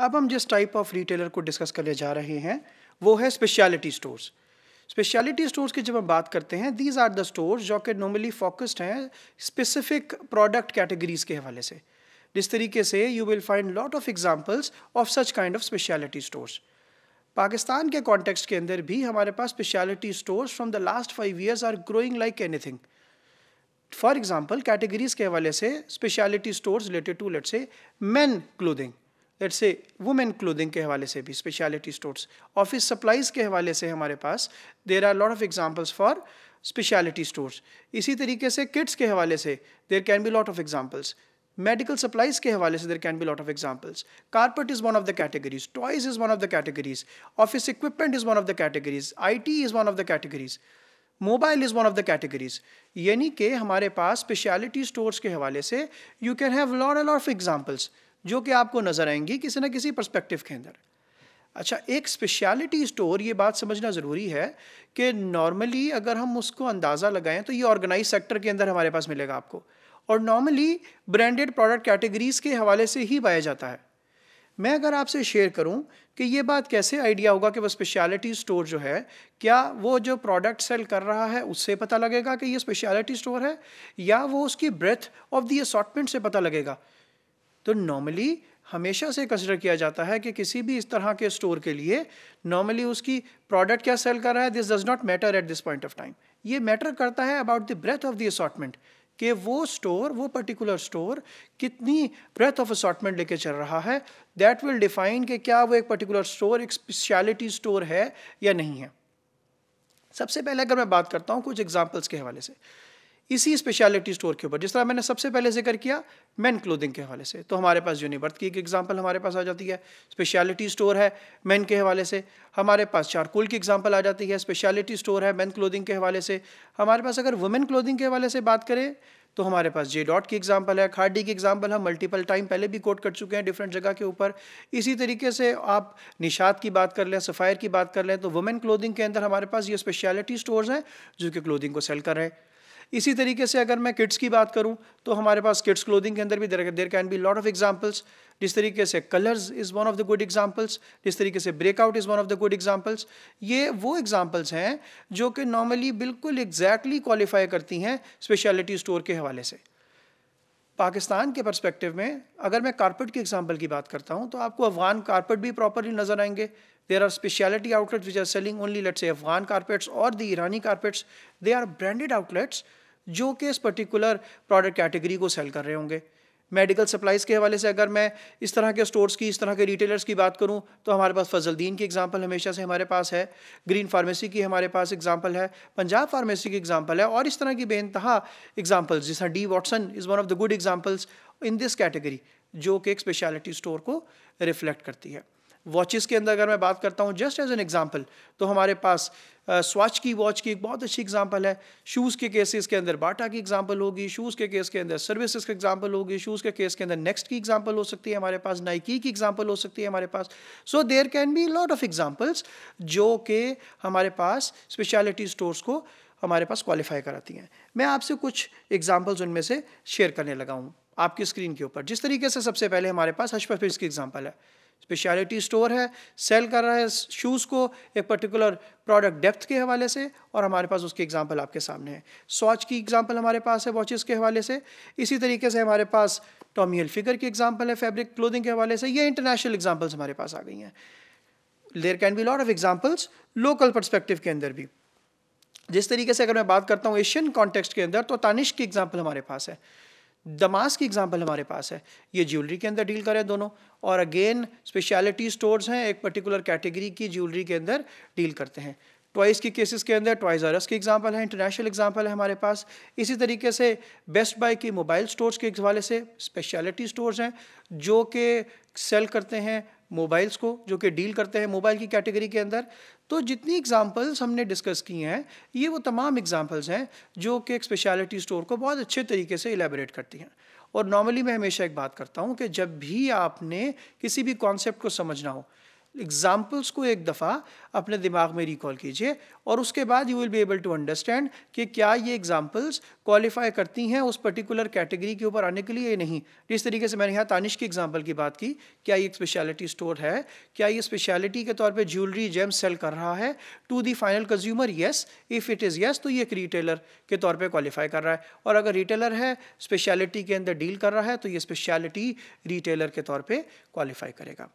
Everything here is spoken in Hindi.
अब हम जिस टाइप ऑफ रिटेलर को डिस्कस करने जा रहे हैं वो है स्पेशलिटी स्टोर्स स्पेशलिटी स्टोर्स की जब हम बात करते हैं दीज आर द स्टोर्स जो कि नॉर्मली फोकस्ड हैं स्पेसिफिक प्रोडक्ट कैटेगरीज के हवाले से जिस तरीके से you will find lot of examples of such kind of specialty stores Pakistan के कॉन्टेक्स्ट के अंदर भी हमारे पास specialty stores from the last five years are growing like anything for example categories के हवाले से specialty stores related to let's say man clothing let's say women clothing के हवाले से भी स्पेशलिटी स्टोर्स ऑफिस सप्लाइज के हवाले से हमारे पास there are lot of examples for specialty stores इसी तरीके से किट्स के हवाले से there can be lot of examples medical supplies के हवाले से there can be lot of examples carpet is one of the categories toys is one of the categories office equipment is one of the categories I T is one of the categories mobile is one of the categories यानी कि हमारे पास स्पेशलिटी स्टोर्स के हवाले से you can have lot of examples जो कि आपको नज़र आएंगी किसी ना किसी परस्पेक्टिव के अंदर अच्छा एक स्पेशलिटी स्टोर ये बात समझना ज़रूरी है कि नॉर्मली अगर हम उसको अंदाज़ा लगाएं तो ये ऑर्गेनाइज सेक्टर के अंदर हमारे पास मिलेगा आपको और नॉर्मली ब्रांडेड प्रोडक्ट कैटेगरीज़ के हवाले से ही पाया जाता है मैं अगर आपसे शेयर करूं कि ये बात कैसे आइडिया होगा कि वो स्पेशलिटी स्टोर जो है क्या वो जो प्रोडक्ट सेल कर रहा है उससे पता लगेगा कि ये स्पेशलिटी स्टोर है या वो उसकी ब्रेथ ऑफ दी असॉटमेंट से पता लगेगा तो नॉर्मली हमेशा से कंसिडर किया जाता है कि किसी भी इस तरह के स्टोर के लिए नॉर्मली उसकी प्रोडक्ट क्या सेल कर रहा है this does not matter at this point of time ये मैटर करता है about the breadth of the assortment कि वो स्टोर वो पर्टिकुलर स्टोर कितनी ब्रेथ ऑफ असॉटमेंट लेके चल रहा है दैट विल डिफाइन कि क्या वो एक पर्टिकुलर स्टोर एक स्पेशलिटी स्टोर है या नहीं है सबसे पहले अगर मैं बात करता हूँ कुछ एग्जाम्पल्स के हवाले से इसी स्पेशलिटी स्टोर के ऊपर जिस तरह मैंने सबसे पहले जिक्र किया मैन क्लोथिंग के हवाले से तो हमारे पास यूनिवर्थ की एक एग्जांपल हमारे पास आ जाती है स्पेशलिटी स्टोर है मैन के हवाले से हमारे पास चारकोल की एग्जांपल आ जाती है स्पेशलिटी स्टोर है मैन क्लोथिंग के हवाले से हमारे पास अगर वुमेन क्लोथिंग के हवाले से बात करें तो हमारे पास जे डॉट की एग्ज़ाम्पल है खाडी की एग्ज़ाम्पल हम मल्टीपल टाइम पहले भी कोट कर चुके हैं डिफरेंट जगह के ऊपर इसी तरीके से आप निशात की बात कर लें सफ़ायर की बात कर लें तो वुमेन क्लोथिंग के अंदर हमारे पास ये स्पेशलिटी स्टोर्स हैं जो कि क्लोथिंग को सेल कर रहे हैं इसी तरीके से अगर मैं किड्स की बात करूँ तो हमारे पास किड्स क्लोथिंग के अंदर भी there can be lot of examples जिस तरीके से colours is one of the good examples जिस तरीके से Breakout is one of the good examples ये वो एग्जाम्पल्स हैं जो कि नॉर्मली बिल्कुल एग्जैक्टली क्वालिफाई करती हैं स्पेशलिटी स्टोर के हवाले से पाकिस्तान के परस्पेक्टिव में अगर मैं कारपेट की एग्जाम्पल की बात करता हूँ तो आपको अफगान कारपेट भी प्रॉपरली नज़र आएंगे there are specialty outlets which are selling only let's Afghan carpets और द ईरानी carpets they are branded outlets जो कि इस पर्टिकुलर प्रोडक्ट कैटेगरी को सेल कर रहे होंगे मेडिकल सप्लाइज़ के हवाले से अगर मैं इस तरह के स्टोर्स की इस तरह के रिटेलर्स की बात करूं तो हमारे पास फजलदीन की एग्जांपल हमेशा से हमारे पास है ग्रीन फार्मेसी की हमारे पास एग्जांपल है पंजाब फार्मेसी की एग्जांपल है और इस तरह की बेानतहा एग्जांपल्स जिस D Watson is one of the good examples in this category जो कि एक स्पेशलिटी स्टोर को रिफ्लेक्ट करती है वॉचेस के अंदर अगर मैं बात करता हूँ जस्ट एज एन एग्जांपल तो हमारे पास स्वाच की वॉच की एक बहुत अच्छी एग्जांपल है शूज़ के केसेस के अंदर बाटा की एग्जांपल होगी शूज़ के केस के अंदर सर्विसेज की एग्जांपल होगी शूज़ के केस के अंदर नेक्स्ट की एग्जांपल हो सकती है हमारे पास नाइकी की एग्जांपल हो सकती है हमारे पास so there can be lot of examples जो कि हमारे पास स्पेशलिटी स्टोर्स को हमारे पास क्वालिफाई कराती हैं मैं आपसे कुछ एग्जाम्पल्स उनमें से शेयर करने लगा हूँ आपकी स्क्रीन के ऊपर जिस तरीके से सबसे पहले हमारे पास हशपफिज की एग्जाम्पल है स्पेशलिटी स्टोर है सेल कर रहा है शूज़ को एक पर्टिकुलर प्रोडक्ट डेप्थ के हवाले से और हमारे पास उसकी एग्जांपल आपके सामने है स्वाच की एग्जांपल हमारे पास है वॉचेस के हवाले से इसी तरीके से हमारे पास टॉमी फिगर की एग्जांपल है फैब्रिक क्लोथिंग के हवाले से ये इंटरनेशनल एग्जाम्पल्स हमारे पास आ गई हैं there can be lot of examples local perspective के अंदर भी जिस तरीके से अगर मैं बात करता हूँ एशियन कॉन्टेक्स्ट के अंदर तो तानिश की एग्जाम्पल हमारे पास है दमास की एग्जांपल हमारे पास है ये ज्वेलरी के अंदर डील करें दोनों और अगेन स्पेशलिटी स्टोर्स हैं एक पर्टिकुलर कैटेगरी की ज्वेलरी के अंदर डील करते हैं ट्वाइस के केसेस के अंदर ट्वाइस आरस की एग्जांपल है इंटरनेशनल एग्जांपल है हमारे पास इसी तरीके से बेस्ट बाय की मोबाइल स्टोर्स के हवाले से स्पेशलिटी स्टोर्स हैं जो कि सेल करते हैं मोबाइल्स को जो कि डील करते हैं मोबाइल की कैटेगरी के अंदर तो जितनी एग्जांपल्स हमने डिस्कस की हैं ये वो तमाम एग्जांपल्स हैं जो कि एक स्पेशलिटी स्टोर को बहुत अच्छे तरीके से एलेबरेट करती हैं और नॉर्मली मैं हमेशा एक बात करता हूँ कि जब भी आपने किसी भी कॉन्सेप्ट को समझना हो एग्जाम्पल्स को एक दफ़ा अपने दिमाग में रिकॉल कीजिए और उसके बाद you will be able to understand कि क्या ये एग्जाम्पल्स क्वालिफाई करती हैं उस पर्टिकुलर कैटेगरी के ऊपर आने के लिए या नहीं जिस तरीके से मैंने यहाँ तानिश की एग्जाम्पल की बात की क्या ये एक स्पेशलिटी स्टोर है क्या ये स्पेशलिटी के तौर पर ज्वेलरी जेम सेल कर रहा है to the final consumer yes if it is yes तो ये एक रिटेलर के तौर पर क्वालिफाई कर रहा है और अगर रिटेलर है स्पेशलिटी के अंदर डील कर रहा है तो ये स्पेशलिटी रिटेलर के तौर पर क्वालिफाई करेगा